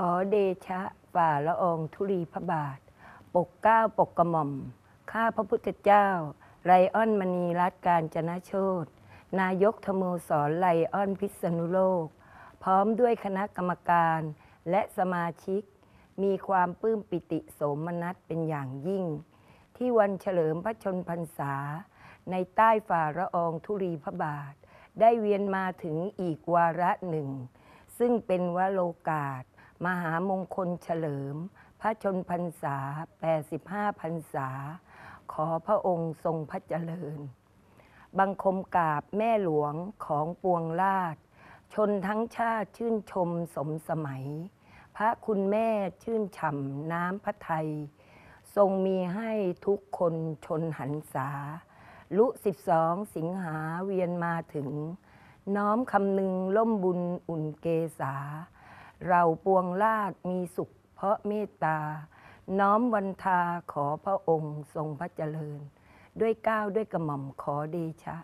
ขอเดชะป่าละองธุลีพระบาท ปกเก้าปกกระหม่อม ข้าพระพุทธเจ้าไรอ้อนมณีรัตการจนะโชตนายกธโมสรไรอ้อนพิษณุโลก พร้อมด้วยคณะกรรมการและสมาชิก มีความปลื้มปิติโสมนัสเป็นอย่างยิ่ง ที่วันเฉลิมพระชนพรรษา ในใต้ฝ่าละอองธุรีพระบาท ได้เวียนมาถึงอีกวาระหนึ่งซึ่งเป็นวโรกาสมหามงคลเฉลิม พระชนพรรษา85พรรษา ขอพระองค์ทรงพระเจริญ บังคมกราบแม่หลวงของปวงราชชนทั้งชาติชื่นชมสมสมัย พระคุณแม่ชื่นฉ่ำน้ำพระไทย ทรงมีให้ทุกคนชนหันษา ลุสิบสองสิงหาเวียนมาถึง น้อมคำนึงล่มบุญอุ่นเกษาเราปวงลาดมีสุขเพราะเมตตา น้อมวันทาขอพระองค์ ทรงพระเจริญ ด้วยก้าวด้วยกระหม่อมขอเดชะ